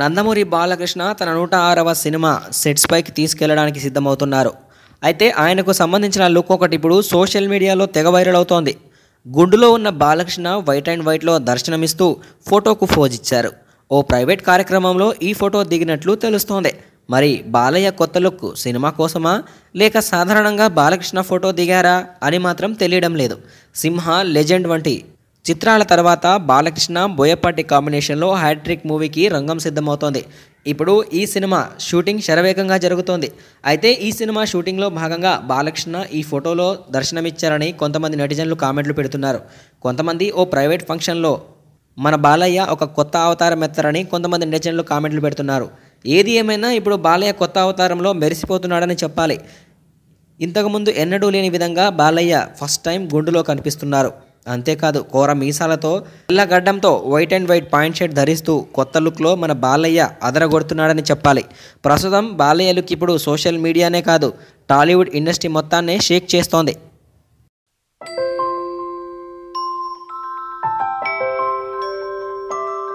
నందమూరి బాలకృష్ణ తన నూట ఆరవ సినిమా సెట్స్ పైకి తీసుకెళ్లడానికి సిద్ధమవుతున్నారు అయితే ఆయనకు సంబంధించిన లుక్ ఒకటి ఇప్పుడు సోషల్ మీడియాలో తెగ వైరల్ అవుతోంది గుండులో ఉన్న బాలకృష్ణ వైట్ అండ్ వైట్లో దర్శనమిస్తూ ఫోటోకు ఫోజ్ ఇచ్చారు ఓ ప్రైవేట్ కార్యక్రమంలో ఈ ఫోటో దిగినట్లు తెలుస్తోంది మరి బాలయ్య కొత్త లుక్ సినిమా కోసమా లేక సాధారణంగా బాలకృష్ణ ఫోటో దిగారా అని మాత్రం తెలియడం లేదు సింహ లెజెండ్ వంటి చిత్రాల తర్వాత బాలకృష్ణ బోయపాటి కాంబినేషన్లో హ్యాట్రిక్ మూవీకి రంగం సిద్ధమవుతోంది ఇప్పుడు ఈ సినిమా షూటింగ్ శరవేగంగా జరుగుతోంది అయితే ఈ సినిమా షూటింగ్లో భాగంగా బాలకృష్ణ ఈ ఫోటోలో దర్శనమిచ్చారని కొంతమంది నెటిజన్లు కామెంట్లు పెడుతున్నారు కొంతమంది ఓ ప్రైవేట్ ఫంక్షన్లో మన బాలయ్య ఒక కొత్త అవతారం ఎత్తారని కొంతమంది నటిజన్లు కామెంట్లు పెడుతున్నారు ఏది ఏమైనా ఇప్పుడు బాలయ్య కొత్త అవతారంలో మెరిసిపోతున్నాడని చెప్పాలి ఇంతకుముందు ఎన్నడూ లేని విధంగా బాలయ్య ఫస్ట్ టైం గుండులో కనిపిస్తున్నారు అంతేకాదు కోర మీసాలతో గడ్డంతో white and white pant shirt ధరిస్తూ కొత్త లుక్లో మన బాలయ్య అదరగొడుతున్నాడని చెప్పాలి ప్రస్తుతం బాలయ్య లుక్ ఇప్పుడు సోషల్ మీడియానే కాదు టాలీవుడ్ ఇండస్ట్రీ మొత్తాన్నే షేక్ చేస్తోంది